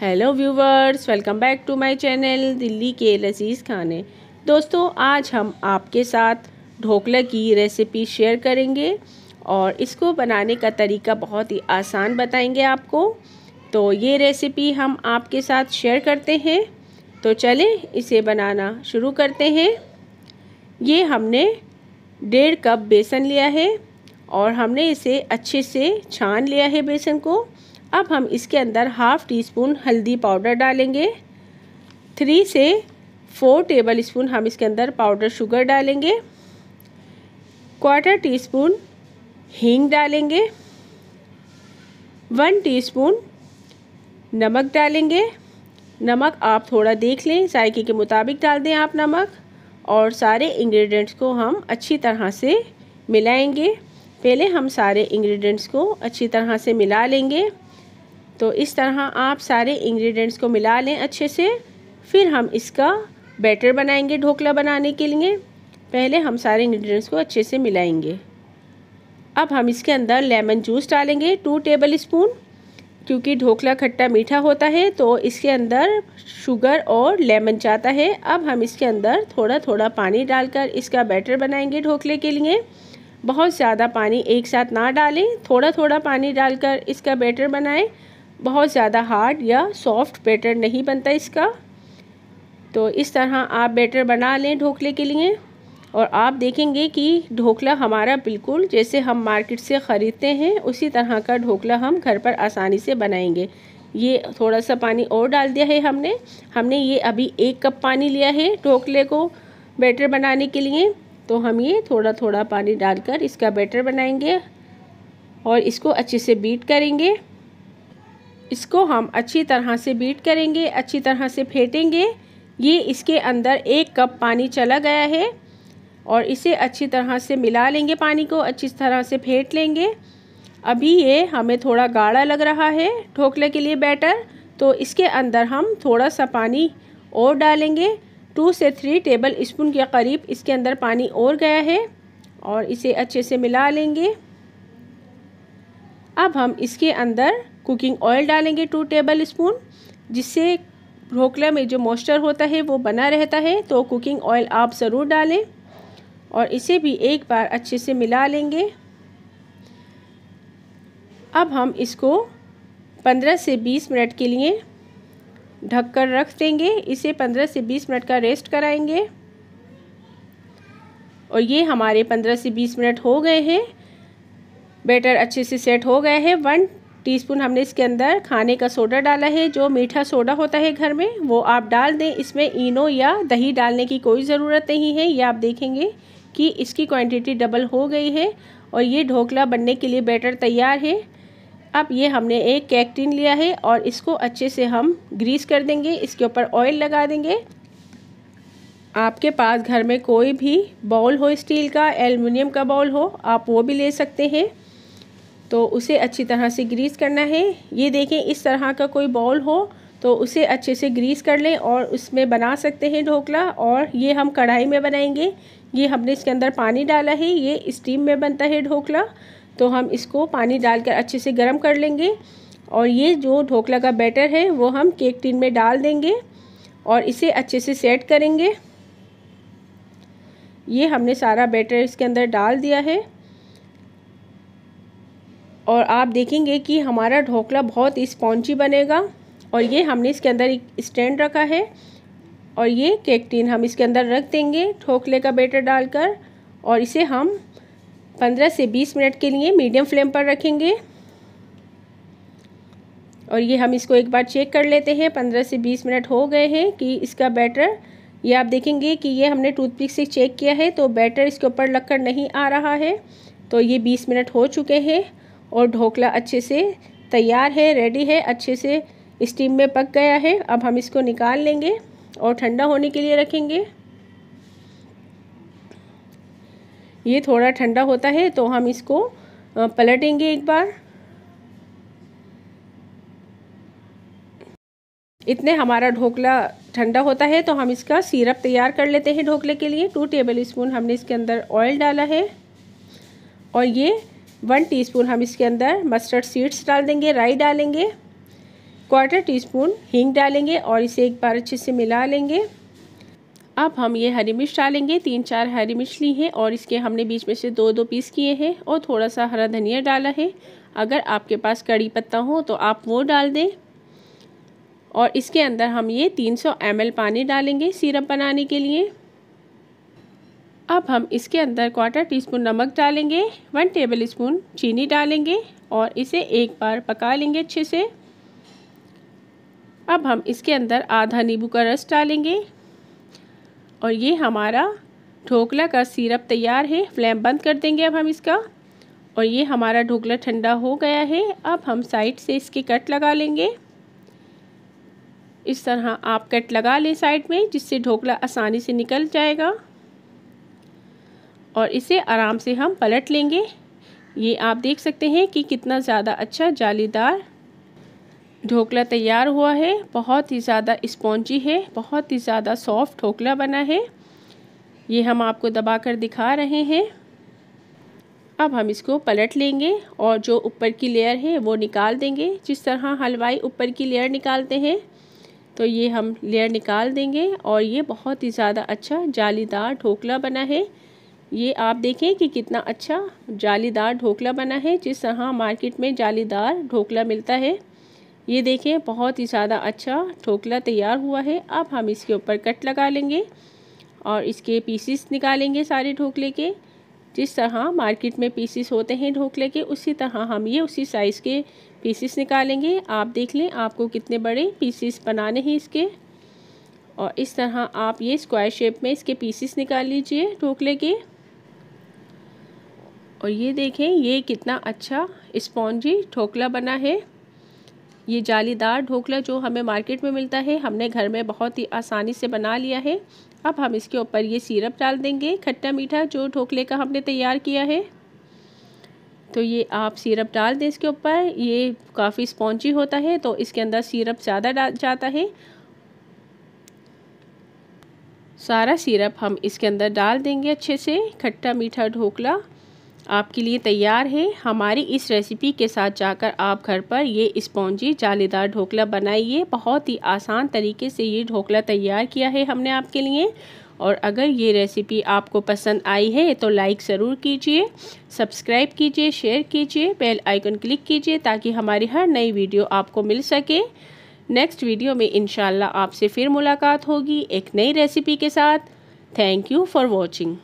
hello viewers welcome back to my channel Delhi के लजीज खाने दोस्तों आज हम आपके साथ ढोकला की रेसिपी शेयर करेंगे और इसको बनाने का तरीका बहुत ही आसान बताएंगे आपको तो ये रेसिपी हम आपके साथ शेयर करते हैं तो चलें इसे बनाना शुरू करते हैं ये हमने डेढ़ कप बेसन लिया है और हमने इसे अच्छे से छान लिया है बेसन को अब हम इसके अंदर हाफ़ टी स्पून हल्दी पाउडर डालेंगे थ्री से फोर टेबल स्पून हम इसके अंदर पाउडर शुगर डालेंगे क्वार्टर टी स्पून हींग डालेंगे वन टी स्पून नमक डालेंगे नमक आप थोड़ा देख लें जायके के मुताबिक डाल दें आप नमक और सारे इंग्रेडिएंट्स को हम अच्छी तरह से मिलाएंगे पहले हम सारे इंग्रेडिएंट्स को अच्छी तरह से मिला लेंगे तो इस तरह आप सारे इंग्रेडिएंट्स को मिला लें अच्छे से फिर हम इसका बैटर बनाएंगे ढोकला बनाने के लिए पहले हम सारे इंग्रेडिएंट्स को अच्छे से मिलाएंगे अब हम इसके अंदर लेमन जूस डालेंगे टू टेबल स्पून क्योंकि ढोकला खट्टा मीठा होता है तो इसके अंदर शुगर और लेमन जाता है अब हम इसके अंदर थोड़ा थोड़ा पानी डालकर इसका बैटर बनाएंगे ढोकले के लिए बहुत ज़्यादा पानी एक साथ ना डालें थोड़ा थोड़ा पानी डालकर इसका बैटर बनाएं बहुत ज़्यादा हार्ड या सॉफ्ट बैटर नहीं बनता इसका तो इस तरह आप बैटर बना लें ढोकले के लिए और आप देखेंगे कि ढोकला हमारा बिल्कुल जैसे हम मार्केट से ख़रीदते हैं उसी तरह का ढोकला हम घर पर आसानी से बनाएंगे ये थोड़ा सा पानी और डाल दिया है हमने हमने ये अभी एक कप पानी लिया है ढोकले को बैटर बनाने के लिए तो हम ये थोड़ा थोड़ा पानी डालकर इसका बैटर बनाएंगे और इसको अच्छे से बीट करेंगे इसको हम अच्छी तरह से बीट करेंगे अच्छी तरह से फेंटेंगे ये इसके अंदर एक कप पानी चला गया है और इसे अच्छी तरह से मिला लेंगे पानी को अच्छी तरह से फेंट लेंगे अभी ये हमें थोड़ा गाढ़ा लग रहा है ढोकले के लिए बैटर तो इसके अंदर हम थोड़ा सा पानी और डालेंगे टू से थ्री टेबल स्पून के करीब इसके अंदर पानी और गया है और इसे अच्छे से मिला लेंगे अब हम इसके अंदर कुकिंग ऑयल डालेंगे टू टेबल स्पून जिससे ढोकला में जो मॉइस्चर होता है वो बना रहता है तो कुकिंग ऑयल आप ज़रूर डालें और इसे भी एक बार अच्छे से मिला लेंगे अब हम इसको 15 से 20 मिनट के लिए ढककर रख देंगे इसे 15 से 20 मिनट का रेस्ट कराएंगे और ये हमारे 15 से 20 मिनट हो गए हैं बैटर अच्छे से सेट हो गए हैं वन टीस्पून हमने इसके अंदर खाने का सोडा डाला है जो मीठा सोडा होता है घर में वो आप डाल दें इसमें इनो या दही डालने की कोई ज़रूरत नहीं है ये आप देखेंगे कि इसकी क्वांटिटी डबल हो गई है और ये ढोकला बनने के लिए बैटर तैयार है अब ये हमने एक केक टिन लिया है और इसको अच्छे से हम ग्रीस कर देंगे इसके ऊपर ऑयल लगा देंगे आपके पास घर में कोई भी बाउल हो स्टील का एलमिनियम का बाउल हो आप वो भी ले सकते हैं तो उसे अच्छी तरह से ग्रीस करना है ये देखें इस तरह का कोई बॉल हो तो उसे अच्छे से ग्रीस कर लें और उसमें बना सकते हैं ढोकला और ये हम कढ़ाई में बनाएंगे ये हमने इसके अंदर पानी डाला है ये स्टीम में बनता है ढोकला तो हम इसको पानी डालकर अच्छे से गर्म कर लेंगे और ये जो ढोकला का बैटर है वो हम केक टिन में डाल देंगे और इसे अच्छे से सेट करेंगे ये हमने सारा बैटर इसके अंदर डाल दिया है और आप देखेंगे कि हमारा ढोकला बहुत स्पॉन्जी बनेगा और ये हमने इसके अंदर एक स्टैंड रखा है और ये केक हम इसके अंदर रख देंगे ढोकले का बेटर डालकर और इसे हम 15 से 20 मिनट के लिए मीडियम फ्लेम पर रखेंगे और ये हम इसको एक बार चेक कर लेते हैं 15 से 20 मिनट हो गए हैं कि इसका बैटर ये आप देखेंगे कि ये हमने टूथपिक से चेक किया है तो बैटर इसके ऊपर लगकर नहीं आ रहा है तो ये 20 मिनट हो चुके हैं और ढोकला अच्छे से तैयार है रेडी है अच्छे से स्टीम में पक गया है अब हम इसको निकाल लेंगे और ठंडा होने के लिए रखेंगे ये थोड़ा ठंडा होता है तो हम इसको पलटेंगे एक बार इतने हमारा ढोकला ठंडा होता है तो हम इसका सिरप तैयार कर लेते हैं ढोकले के लिए टू टेबल स्पून हमने इसके अंदर ऑयल डाला है और ये वन टीस्पून हम इसके अंदर मस्टर्ड सीड्स डाल देंगे राई डालेंगे क्वार्टर टी स्पून हींग डालेंगे और इसे एक बार अच्छे से मिला लेंगे अब हम ये हरी मिर्च डालेंगे तीन चार हरी मिर्च ली है और इसके हमने बीच में से दो दो पीस किए हैं और थोड़ा सा हरा धनिया डाला है अगर आपके पास कड़ी पत्ता हो तो आप वो डाल दें और इसके अंदर हम ये 300 ml पानी डालेंगे सिरप बनाने के लिए अब हम इसके अंदर क्वार्टर टी स्पून नमक डालेंगे वन टेबल स्पून चीनी डालेंगे और इसे एक बार पका लेंगे अच्छे से अब हम इसके अंदर आधा नींबू का रस डालेंगे और ये हमारा ढोकला का सिरप तैयार है फ्लेम बंद कर देंगे अब हम इसका और ये हमारा ढोकला ठंडा हो गया है अब हम साइड से इसके कट लगा लेंगे इस तरह आप कट लगा लें साइड में जिससे ढोकला आसानी से निकल जाएगा और इसे आराम से हम पलट लेंगे ये आप देख सकते हैं कि कितना ज़्यादा अच्छा जालीदार ढोकला तैयार हुआ है बहुत ही ज़्यादा इस्पॉन्जी है बहुत ही ज़्यादा सॉफ्ट ढोकला बना है ये हम आपको दबा कर दिखा रहे हैं अब हम इसको पलट लेंगे और जो ऊपर की लेयर है वो निकाल देंगे जिस तरह हलवाई ऊपर की लेयर निकालते हैं तो ये हम लेयर निकाल देंगे और ये बहुत ही ज़्यादा अच्छा जालीदार ढोकला बना है ये आप देखें कि कितना अच्छा जालीदार ढोकला बना है जिस तरह मार्केट में जालीदार ढोकला मिलता है ये देखें बहुत ही ज़्यादा अच्छा ढोकला तैयार हुआ है अब हम इसके ऊपर कट लगा लेंगे और इसके पीसीस निकालेंगे सारे ढोकले के जिस तरह मार्केट में पीसीस होते हैं ढोकले के उसी तरह हम ये उसी साइज़ के पीसीस निकालेंगे आप देख लें आपको कितने बड़े पीसीस बनाने हैं इसके और इस तरह आप ये स्क्वायर शेप में इसके पीसीस निकाल लीजिए ढोकले के और ये देखें ये कितना अच्छा स्पॉन्जी ढोकला बना है ये जालीदार ढोकला जो हमें मार्केट में मिलता है हमने घर में बहुत ही आसानी से बना लिया है अब हम इसके ऊपर ये सिरप डाल देंगे खट्टा मीठा जो ढोकले का हमने तैयार किया है तो ये आप सिरप डाल दें इसके ऊपर ये काफ़ी स्पॉन्जी होता है तो इसके अंदर सिरप ज़्यादा डाल जाता है सारा सिरप हम इसके अंदर डाल देंगे अच्छे से खट्टा मीठा ढोकला आपके लिए तैयार है हमारी इस रेसिपी के साथ जाकर आप घर पर ये स्पॉन्जी जालीदार ढोकला बनाइए बहुत ही आसान तरीके से ये ढोकला तैयार किया है हमने आपके लिए और अगर ये रेसिपी आपको पसंद आई है तो लाइक ज़रूर कीजिए सब्सक्राइब कीजिए शेयर कीजिए बेल आइकन क्लिक कीजिए ताकि हमारी हर नई वीडियो आपको मिल सके नेक्स्ट वीडियो में इन आपसे फिर मुलाकात होगी एक नई रेसिपी के साथ थैंक यू फॉर वॉचिंग